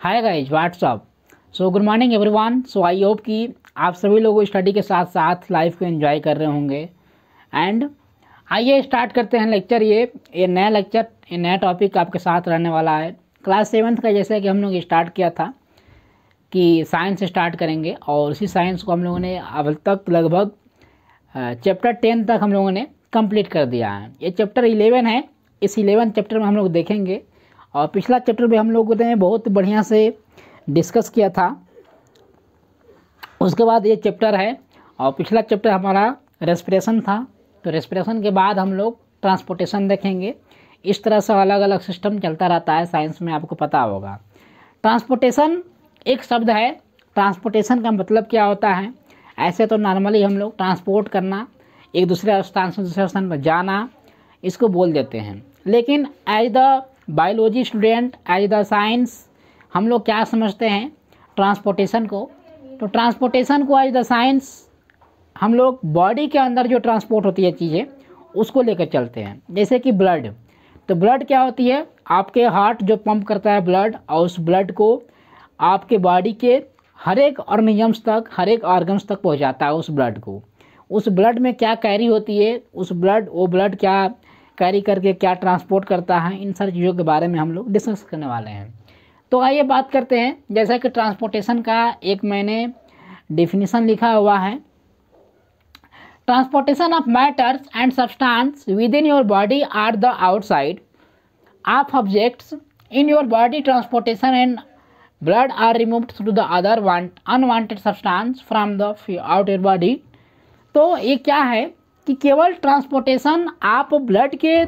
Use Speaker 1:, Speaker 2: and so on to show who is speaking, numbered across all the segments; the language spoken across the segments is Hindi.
Speaker 1: hi guys what's up so good morning everyone so I hope कि आप सभी लोग स्टडी के साथ साथ लाइफ को एंजॉय कर रहे होंगे एंड आइए स्टार्ट करते हैं लेक्चर ये ये नया लेक्चर ये नया टॉपिक आपके साथ रहने वाला है क्लास सेवन्थ का जैसा कि हम लोग स्टार्ट किया था कि साइंस स्टार्ट करेंगे और उसी साइंस को हम लोगों ने अब तक लगभग चैप्टर टेन तक हम लोगों ने कंप्लीट कर दिया है ये चैप्टर इलेवन है इस इलेवन चैप्टर में हम लोग देखेंगे और पिछला चैप्टर भी हम लोगों ने बहुत बढ़िया से डिस्कस किया था उसके बाद ये चैप्टर है और पिछला चैप्टर हमारा रेस्पिरेशन था तो रेस्पिरेशन के बाद हम लोग ट्रांसपोर्टेशन देखेंगे इस तरह से अलग अलग सिस्टम चलता रहता है साइंस में आपको पता होगा ट्रांसपोर्टेशन एक शब्द है ट्रांसपोर्टेशन का मतलब क्या होता है ऐसे तो नॉर्मली हम लोग ट्रांसपोर्ट करना एक दूसरे स्थान से दूसरे स्थान पर जाना इसको बोल देते हैं लेकिन as the biology student as the science हम लोग क्या समझते हैं ट्रांसपोर्टेशन को तो ट्रांसपोर्टेशन को एज द साइंस हम लोग बॉडी के अंदर जो ट्रांसपोर्ट होती है चीज़ें उसको लेकर चलते हैं जैसे कि ब्लड तो ब्लड क्या होती है आपके हार्ट जो पंप करता है ब्लड और उस ब्लड को आपके बॉडी के हर एक ऑर्गनिजम्स तक हर एक ऑर्गन्स तक पहुंचाता है उस ब्लड को उस ब्लड में क्या कैरी होती है उस ब्लड वो ब्लड क्या कैरी करके क्या ट्रांसपोर्ट करता है इन सारी चीज़ों के बारे में हम लोग डिस्कस करने वाले हैं तो आइए बात करते हैं जैसा कि ट्रांसपोर्टेशन का एक मैंने डिफिनीसन लिखा हुआ है transportation of matters and substance with in your body are the outside of objects in your body transportation and blood are remove through the other want unwanted substance from the out your body तो ये क्या है कि केवल ट्रांसपोर्टेशन आप ब्लड के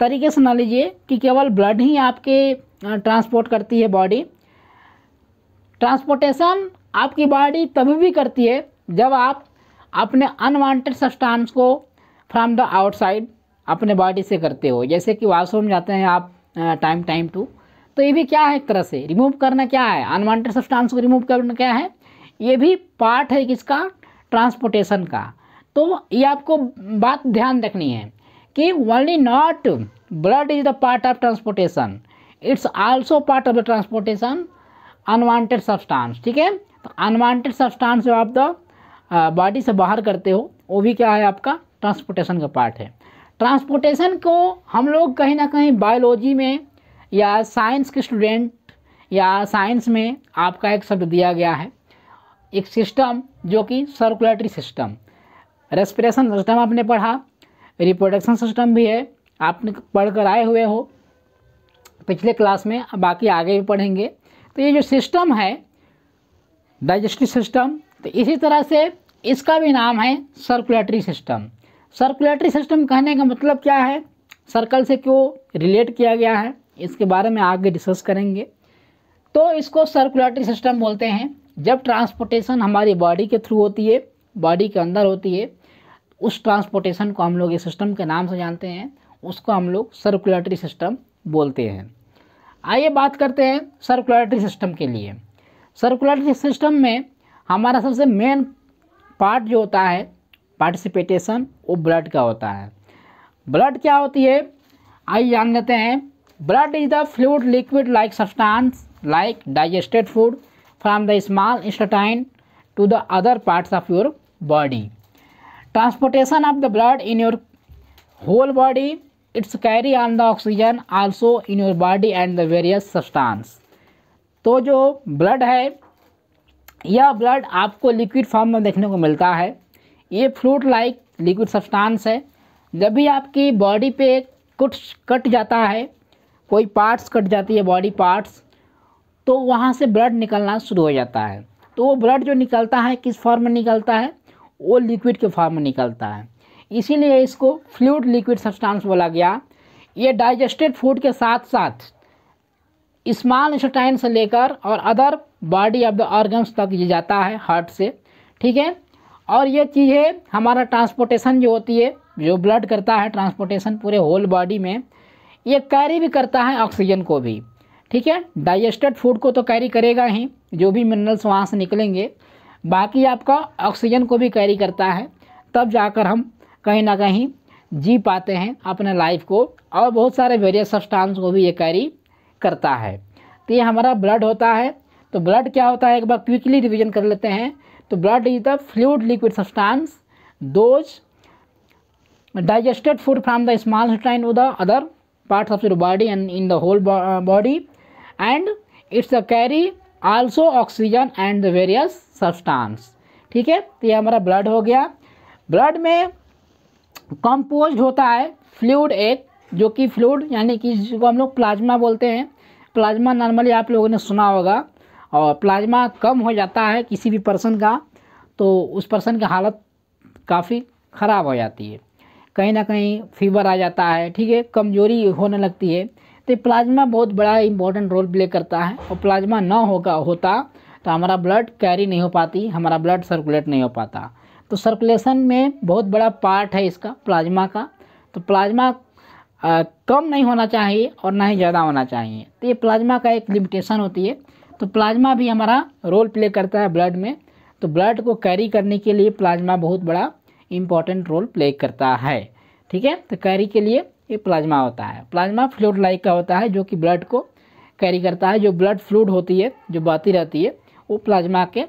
Speaker 1: तरीके से ना लीजिए कि केवल ब्लड ही आपके ट्रांसपोर्ट करती है बॉडी ट्रांसपोर्टेशन आपकी बॉडी तभी भी करती है जब आप अपने अनवांटेड सब्सटेंस को फ्रॉम द आउटसाइड अपने बॉडी से करते हो जैसे कि वाशरूम जाते हैं आप टाइम टाइम टू तो ये भी क्या है एक तरह से रिमूव करना क्या है अनवांटेड सब्सटेंस को रिमूव करना क्या है ये भी पार्ट है किसका ट्रांसपोर्टेशन का तो ये आपको बात ध्यान रखनी है कि only not blood is the part of transportation it's also part of the transportation unwanted substance ठीक है तो अनवांटेड सब्सटेंस जो आप द बॉडी से बाहर करते हो वो भी क्या है आपका ट्रांसपोर्टेशन का पार्ट है ट्रांसपोर्टेशन को हम लोग कहीं ना कहीं बायोलॉजी में या साइंस के स्टूडेंट या साइंस में आपका एक शब्द दिया गया है एक सिस्टम जो कि सर्कुलेटरी सिस्टम रेस्पिरेशन सिस्टम आपने पढ़ा रिप्रोडक्शन सिस्टम भी है आपने पढ़ कर आए हुए हो पिछले क्लास में बाकी आगे भी पढ़ेंगे तो ये जो सिस्टम है डाइजेस्टिव सिस्टम तो इसी तरह से इसका भी नाम है सर्कुलेटरी सिस्टम सर्कुलेटरी सिस्टम कहने का मतलब क्या है सर्कल से क्यों रिलेट किया गया है इसके बारे में आगे डिस्कस करेंगे तो इसको सर्कुलेटरी सिस्टम बोलते हैं जब ट्रांसपोर्टेशन हमारी बॉडी के थ्रू होती है बॉडी के अंदर होती है उस ट्रांसपोर्टेशन को हम लोग इस सिस्टम के नाम से जानते हैं उसको हम लोग सर्कुलेटरी सिस्टम बोलते हैं आइए बात करते हैं सर्कुलेटरी सिस्टम के लिए सर्कुलेटरी सिस्टम में हमारा सबसे मेन पार्ट जो होता है पार्टिसिपेटेशन वो ब्लड का होता है ब्लड क्या होती है आइए जान लेते हैं blood is the fluid liquid like substance like digested food from the small intestine to the other parts of your body transportation of the blood in your whole body it's carry on the oxygen also in your body and the various substance तो जो ब्लड है यह ब्लड आपको लिक्विड फॉर्म में देखने को मिलता है ये फ्लूड लाइक लिक्विड सब्सटेंस है जब भी आपकी बॉडी पे कुछ कट जाता है कोई पार्ट्स कट जाती है बॉडी पार्ट्स तो वहाँ से ब्लड निकलना शुरू हो जाता है तो वो ब्लड जो निकलता है किस फॉर्म में निकलता है वो लिक्विड के फॉर्म में निकलता है इसीलिए इसको फ्लूड लिक्विड सब्सटेंस बोला गया ये डाइजेस्टेड फूड के साथ साथ स्मॉल इंस्टाइन से लेकर और other body of the organs तक ये जाता है हार्ट से ठीक है और ये चीज़ें हमारा ट्रांसपोर्टेशन जो होती है जो ब्लड करता है ट्रांसपोर्टेशन पूरे होल बॉडी में ये कैरी भी करता है ऑक्सीजन को भी ठीक है डाइजेस्टेड फूड को तो कैरी करेगा ही जो भी मिनरल्स वहाँ से निकलेंगे बाकी आपका ऑक्सीजन को भी कैरी करता है तब जाकर हम कहीं ना कहीं जी पाते हैं अपने लाइफ को और बहुत सारे वेरियस सब्सटेंस को भी ये कैरी करता है तो ये हमारा ब्लड होता है तो ब्लड क्या होता है एक बार क्विकली रिविजन कर लेते हैं तो blood is the fluid liquid substance those digested food from the small intestine to the other parts of your body and in the whole body and it's a also oxygen and the various substance ठीक है तो ये हमारा ब्लड हो गया ब्लड में कंपोज होता है फ्लूड एक जो कि फ्लूड यानी कि जिसको हम लोग प्लाज्मा बोलते हैं प्लाज्मा नॉर्मली आप लोगों ने सुना होगा और प्लाज्मा कम हो जाता है किसी भी पर्सन का तो उस पर्सन की हालत काफ़ी ख़राब हो जाती है कहीं ना कहीं फीवर आ जाता है ठीक है कमज़ोरी होने लगती है तो प्लाज्मा बहुत बड़ा इंपॉर्टेंट रोल प्ले करता है और प्लाज्मा ना होगा होता तो हमारा ब्लड कैरी नहीं हो पाती हमारा ब्लड सर्कुलेट नहीं हो पाता तो सर्कुलेशन में बहुत बड़ा पार्ट है इसका प्लाज्मा का तो प्लाज्मा आ, कम नहीं होना चाहिए और ना ही ज़्यादा होना चाहिए तो ये प्लाज्मा का एक लिमिटेशन होती है तो प्लाज्मा भी हमारा रोल प्ले करता है ब्लड में तो ब्लड को कैरी करने के लिए प्लाज्मा बहुत बड़ा इम्पॉर्टेंट रोल प्ले करता है ठीक है तो कैरी के लिए ये प्लाज्मा होता है प्लाज्मा फ्लूड लाइक का होता है जो कि ब्लड को कैरी करता है जो ब्लड फ्लूड होती है जो बहती रहती है वो प्लाज्मा के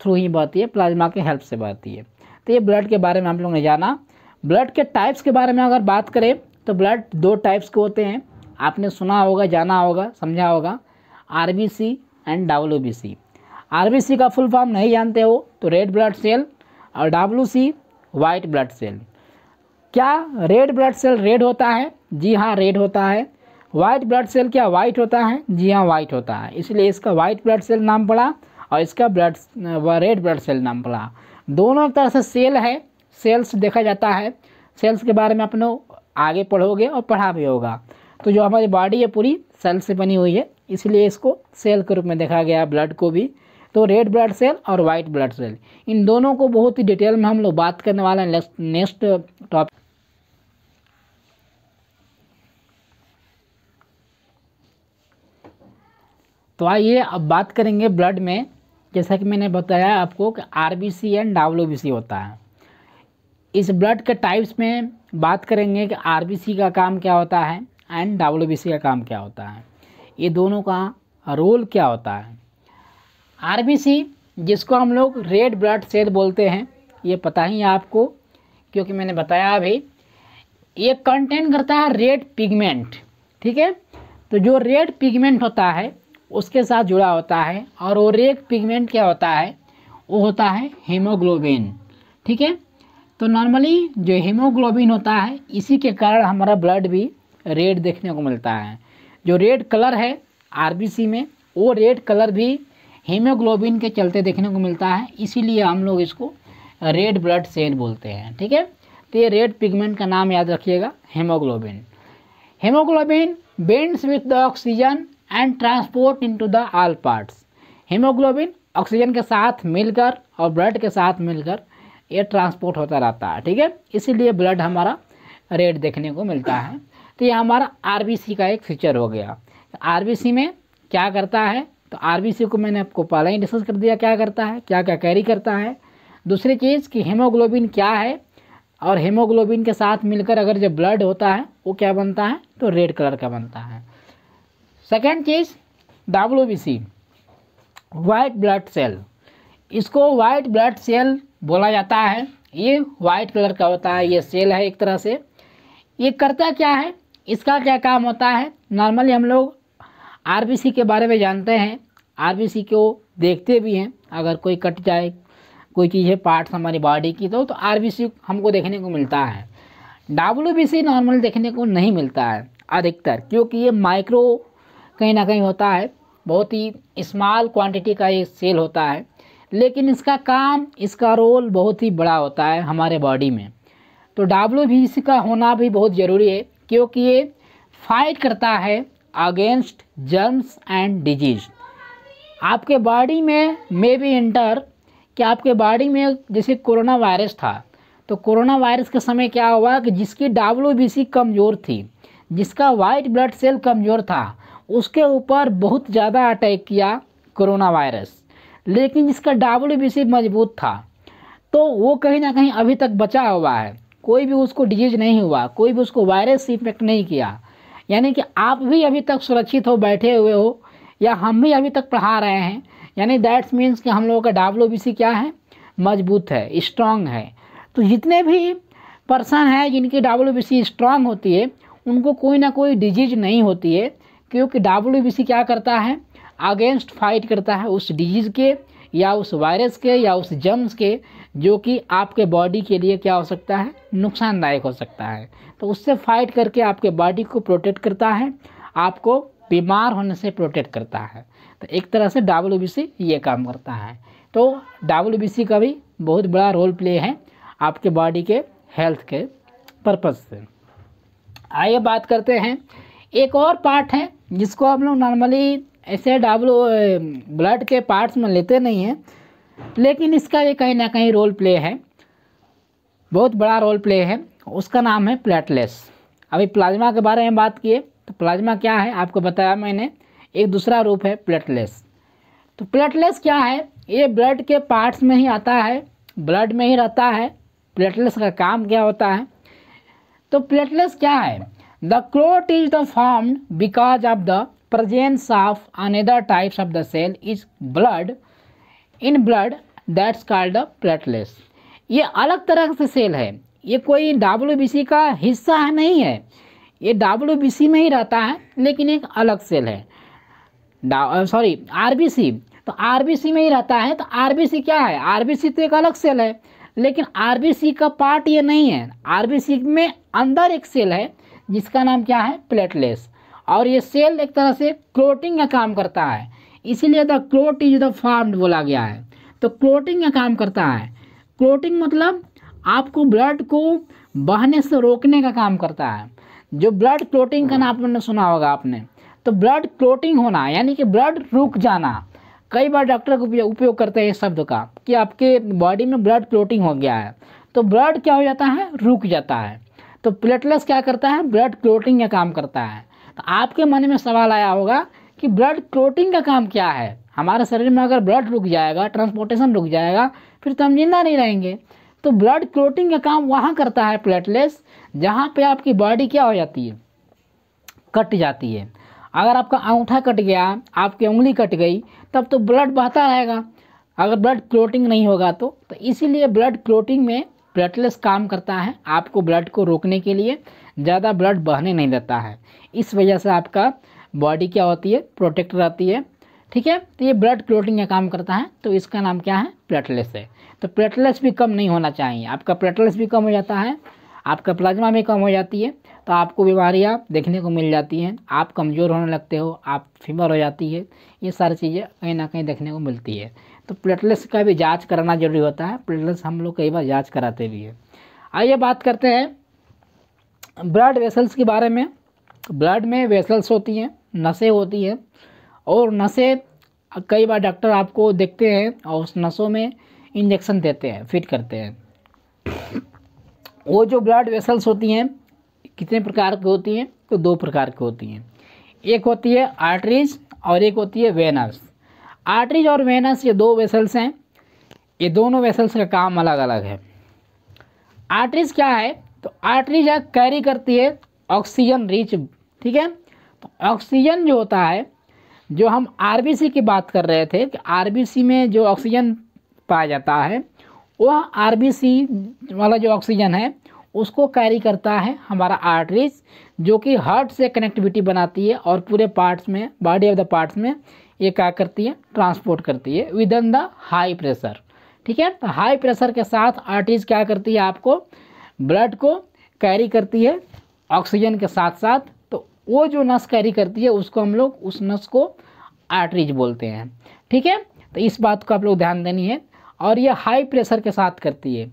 Speaker 1: थ्रू ही बहती है प्लाज्मा के हेल्प से बहती है तो ये ब्लड के बारे में हम लोग ने जाना ब्लड के टाइप्स के बारे में अगर बात करें तो ब्लड दो टाइप्स के होते हैं आपने सुना होगा जाना होगा समझा होगा आर एंड डब्ल्यू आर का फुल फॉर्म नहीं जानते हो तो रेड ब्लड सेल और डब्ल्यू वाइट ब्लड सेल क्या रेड ब्लड सेल रेड होता है जी हाँ रेड होता है वाइट ब्लड सेल क्या वाइट होता है जी हाँ वाइट होता है इसलिए इसका वाइट ब्लड सेल नाम पड़ा और इसका ब्लड रेड ब्लड सेल नाम पड़ा दोनों तरह से सेल है सेल्स देखा जाता है सेल्स के बारे में अपन आगे पढ़ोगे और पढ़ा भी होगा तो जो हमारी बॉडी है पूरी सेल से बनी हुई है इसलिए इसको सेल के रूप में देखा गया ब्लड को भी तो रेड ब्लड सेल और वाइट ब्लड सेल इन दोनों को बहुत ही डिटेल में हम लोग बात करने वाले हैं नेक्स्ट टॉपिक तो आइए अब बात करेंगे ब्लड में जैसा कि मैंने बताया आपको कि R B C and W B C होता है इस ब्लड के टाइप्स में बात करेंगे कि आर बी सी का काम क्या होता है एंड डब्ल्यू बी सी का काम क्या होता है ये दोनों का रोल क्या होता है आर बी सी जिसको हम लोग रेड ब्लड सेल बोलते हैं ये पता ही है आपको क्योंकि मैंने बताया अभी ये कंटेन करता है रेड पिगमेंट ठीक है तो जो रेड पिगमेंट होता है उसके साथ जुड़ा होता है और वो रेक पिगमेंट क्या होता है वो होता है हीमोग्लोबिन ठीक है तो नॉर्मली जो हीमोग्लोबिन होता है इसी के कारण हमारा ब्लड भी रेड देखने को मिलता है जो रेड कलर है आरबीसी में वो रेड कलर भी हीमोग्लोबिन के चलते देखने को मिलता है इसीलिए हम लोग इसको रेड ब्लड सेल बोलते हैं ठीक है तो ये रेड पिगमेंट का नाम याद रखिएगा haemoglobin haemoglobin binds with the oxygen and transport into the all parts haemoglobin oxygen के साथ मिलकर और ब्लड के साथ मिलकर ये ट्रांसपोर्ट होता रहता है ठीक है इसीलिए ब्लड हमारा रेड देखने को मिलता है तो ये हमारा आर का एक फीचर हो गया आर तो में क्या करता है तो आर को मैंने आपको पहले ही डिस्कस कर दिया क्या करता है क्या क्या कैरी करता है दूसरी चीज़ कि हेमोग्लोबिन क्या है और हेमोग्लोबिन के साथ मिलकर अगर जब ब्लड होता है वो क्या बनता है तो रेड कलर का बनता है सेकेंड चीज़ W B C white blood cell इसको वाइट ब्लड सेल बोला जाता है ये वाइट कलर का होता है ये सेल है एक तरह से ये करता क्या है इसका क्या काम होता है नॉर्मली हम लोग सी के बारे में जानते हैं सी को देखते भी हैं अगर कोई कट जाए कोई चीज़ है पार्ट्स हमारी बॉडी की तो तो सी हमको देखने को मिलता है डब्ल्यू बी सी नॉर्मल देखने को नहीं मिलता है अधिकतर क्योंकि ये माइक्रो कहीं ना कहीं होता है बहुत ही स्मॉल क्वांटिटी का ये सेल होता है लेकिन इसका काम इसका रोल बहुत ही बड़ा होता है हमारे बॉडी में तो बी सी का होना भी बहुत ज़रूरी है क्योंकि ये फाइट करता है अगेंस्ट जर्म्स एंड डिजीज़ आपके बॉडी में मे बी इंटर कि आपके बॉडी में जैसे कोरोना वायरस था तो कोरोना वायरस के समय क्या हुआ कि जिसकी सी कमज़ोर थी जिसका वाइट ब्लड सेल कमज़ोर था उसके ऊपर बहुत ज़्यादा अटैक किया कोरोना वायरस लेकिन जिसका डब्ल्यू मजबूत था तो वो कहीं ना कहीं अभी तक बचा हुआ है कोई भी उसको डिजीज नहीं हुआ कोई भी उसको वायरस इफेक्ट नहीं किया यानी कि आप भी अभी तक सुरक्षित हो बैठे हुए हो या हम भी अभी तक पढ़ा रहे हैं यानी दैट्स मीन्स कि हम लोगों का डब्ल्यू क्या है मजबूत है स्ट्रांग है तो जितने भी पर्सन हैं जिनकी डब्ल्यू बी स्ट्रांग होती है उनको कोई ना कोई डिजीज नहीं होती है क्योंकि डब्ल्यू क्या करता है अगेंस्ट फाइट करता है उस डिजीज़ के या उस वायरस के या उस जम्स के जो कि आपके बॉडी के लिए क्या हो सकता है नुकसानदायक हो सकता है तो उससे फाइट करके आपके बॉडी को प्रोटेक्ट करता है आपको बीमार होने से प्रोटेक्ट करता है तो एक तरह से डब्ल्यू ये काम करता है तो डब्ल्यू का भी बहुत बड़ा रोल प्ले है आपके बॉडी के हेल्थ के पर्पज़ से आइए बात करते हैं एक और पार्ट है जिसको हम लोग नॉर्मली ऐसे डब्लू ब्लड के पार्ट्स में लेते नहीं हैं लेकिन इसका भी कहीं ना कहीं रोल प्ले है बहुत बड़ा रोल प्ले है उसका नाम है प्लेटलेस अभी प्लाज्मा के बारे में बात किए तो प्लाज्मा क्या है आपको बताया मैंने एक दूसरा रूप है प्लेटलेस तो प्लेटलेस क्या है ये ब्लड के पार्ट्स में ही आता है ब्लड में ही रहता है प्लेटलेस का काम क्या होता है तो प्लेटलेस क्या है the clot is the form because of the presence of another types of the cell is blood in blood that's called the platelets ये अलग तरह से सेल है ये कोई डब्ल्यू का हिस्सा है नहीं है ये डब्ल्यू में ही रहता है लेकिन एक अलग सेल है सॉरी सी तो सी में ही रहता है तो सी क्या है सी तो एक अलग सेल है लेकिन सी का पार्ट ये नहीं है सी में अंदर एक सेल है जिसका नाम क्या है प्लेटलेस और ये सेल एक तरह से क्लोटिंग का काम करता है इसीलिए the clot is the form बोला गया है तो क्लोटिंग का काम करता है क्लोटिंग मतलब आपको ब्लड को बहने से रोकने का काम करता है जो ब्लड क्लोटिंग का नाम आपने सुना होगा आपने तो ब्लड क्लोटिंग होना यानी कि ब्लड रुक जाना कई बार डॉक्टर उपयोग करते हैं इस शब्द का कि आपके बॉडी में ब्लड क्लोटिंग हो गया है तो ब्लड क्या हो जाता है रुक जाता है तो प्लेटलेट्स क्या करता है ब्लड क्लोटिंग का काम करता है तो आपके मन में सवाल आया होगा कि ब्लड क्लोटिंग का काम क्या है हमारे शरीर में अगर ब्लड रुक जाएगा ट्रांसपोर्टेशन रुक जाएगा फिर तो हम जिंदा नहीं रहेंगे तो ब्लड क्लोटिंग का काम वहाँ करता है प्लेटलेट्स जहाँ पे आपकी बॉडी क्या हो जाती है कट जाती है अगर आपका अंगूठा कट गया आपकी उंगली कट गई तब तो ब्लड बहता रहेगा अगर ब्लड क्लोटिंग नहीं होगा तो तो इसीलिए ब्लड क्लोटिंग में प्लेटलेस काम करता है आपको ब्लड को रोकने के लिए ज़्यादा ब्लड बहने नहीं देता है इस वजह से आपका बॉडी क्या होती है प्रोटेक्ट रहती है ठीक है तो ये ब्लड क्लोटिंग का काम करता है तो इसका नाम क्या है प्लेटलेस है तो प्लेटलेस भी कम नहीं होना चाहिए आपका प्लेटलेस भी कम हो जाता है आपका प्लाज्मा भी कम हो जाती है तो आपको बीमारियाँ देखने को मिल जाती हैं आप कमज़ोर होने लगते हो आप फीवर हो जाती है ये सारी चीज़ें कहीं ना कहीं देखने को मिलती है तो प्लेटलेट्स का भी जाँच कराना जरूरी होता है प्लेटलेट्स हम लोग कई बार जाँच कराते भी है आइए बात करते हैं ब्लड वेसल्स के बारे में ब्लड में वेसल्स होती हैं नसें होती हैं और नसें कई बार डॉक्टर आपको देखते हैं और उस नसों में इंजेक्शन देते हैं फिट करते हैं वो जो ब्लड वेसल्स होती हैं कितने प्रकार की होती हैं तो दो प्रकार की होती हैं एक होती है आर्टरीज और एक होती है वेनस आर्टरीज और वेनस ये दो वेसल्स हैं ये दोनों वेसल्स का काम अलग अलग है आर्टरीज क्या है तो आर्टरीज कैरी करती है ऑक्सीजन रिच ठीक है तो ऑक्सीजन जो होता है जो हम आरबीसी की बात कर रहे थे कि आरबीसी में जो ऑक्सीजन पाया जाता है वह आरबीसी वाला जो ऑक्सीजन है उसको कैरी करता है हमारा आर्टरीज जो कि हार्ट से कनेक्टिविटी बनाती है और पूरे पार्ट्स में बॉडी ऑफ द पार्ट्स में ये क्या करती है ट्रांसपोर्ट करती है with in the high pressure ठीक है तो हाई प्रेशर के साथ आर्टिज क्या करती है आपको ब्लड को कैरी करती है ऑक्सीजन के साथ साथ तो वो जो नस कैरी करती है उसको हम लोग उस नस को आर्टरीज बोलते हैं ठीक है तो इस बात को आप लोग ध्यान देनी है और ये हाई प्रेशर के साथ करती है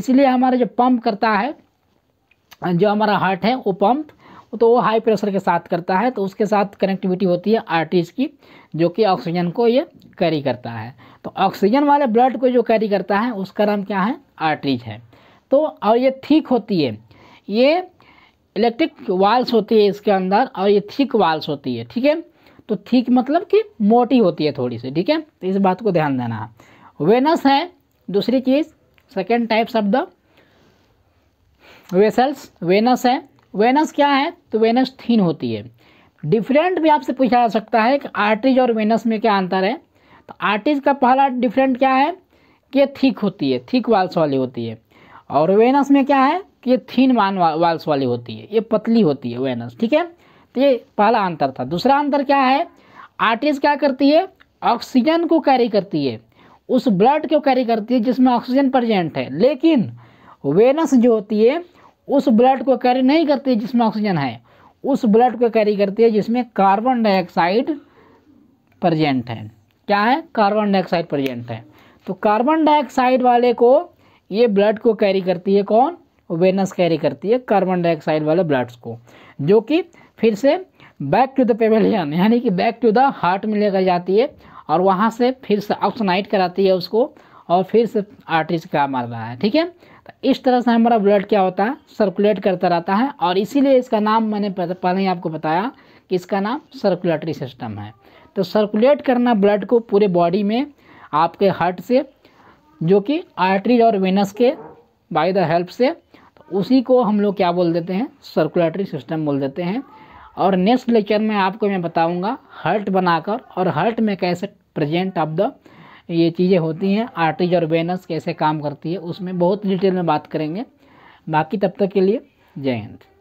Speaker 1: इसलिए हमारा जो पंप करता है जो हमारा हार्ट है वो पंप तो वो हाई प्रेशर के साथ करता है तो उसके साथ कनेक्टिविटी होती है आर्टीज की जो कि ऑक्सीजन को ये कैरी करता है तो ऑक्सीजन वाले ब्लड को जो कैरी करता है उसका नाम क्या है आर्टीज है तो और ये थीक होती है ये इलेक्ट्रिक वाल्स होती है इसके अंदर और ये थीक वाल्स होती है ठीक है तो थीक मतलब कि मोटी होती है थोड़ी सी ठीक है तो इस बात को ध्यान देना है वेनस है दूसरी चीज़ second types of the vessels venous है वेनस क्या है तो वेनस थीन होती है डिफरेंट भी आपसे पूछा जा सकता है कि आर्टिज और वेनस में क्या अंतर है तो आर्टिज का पहला डिफरेंट क्या है कि ये थीक होती है थीक वाल्स वाली होती है और वेनस में क्या है कि ये थीन मान वाल्स वाली होती है ये पतली होती है वेनस ठीक है तो ये पहला अंतर था दूसरा अंतर क्या है आर्टिज क्या करती है ऑक्सीजन को कैरी करती है उस ब्लड को कैरी करती है जिसमें ऑक्सीजन प्रजेंट है लेकिन वेनस जो होती है उस ब्लड को कैरी नहीं करती जिसमें ऑक्सीजन है उस ब्लड को कैरी करती है जिसमें कार्बन डाइऑक्साइड प्रजेंट है क्या है कार्बन डाइऑक्साइड प्रजेंट है तो कार्बन डाइऑक्साइड वाले को ये ब्लड को कैरी करती है कौन वेनस कैरी करती है कार्बन डाइऑक्साइड वाले ब्लड्स को जो कि फिर से बैक टू द पेवेलियन यानी कि बैक टू द हार्ट में लेकर जाती है और वहाँ से फिर से ऑक्सीनाइट कराती है उसको और फिर से आर्टरीज का मार रहा है ठीक है तो इस तरह से हमारा ब्लड क्या होता है सर्कुलेट करता रहता है और इसीलिए इसका नाम मैंने पहले ही आपको बताया कि इसका नाम सर्कुलेटरी सिस्टम है तो सर्कुलेट करना ब्लड को पूरे बॉडी में आपके हार्ट से जो कि आर्टरी और वेनस के बाय द हेल्प से तो उसी को हम लोग क्या बोल देते हैं सर्कुलेटरी सिस्टम बोल देते हैं और नेक्स्ट लेक्चर में आपको मैं बताऊँगा हर्ट बनाकर और हर्ट में कैसे प्रेजेंट ऑफ द ये चीज़ें होती हैं आर्टिज और वेनस कैसे काम करती है उसमें बहुत डिटेल में बात करेंगे बाकी तब तक के लिए जय हिंद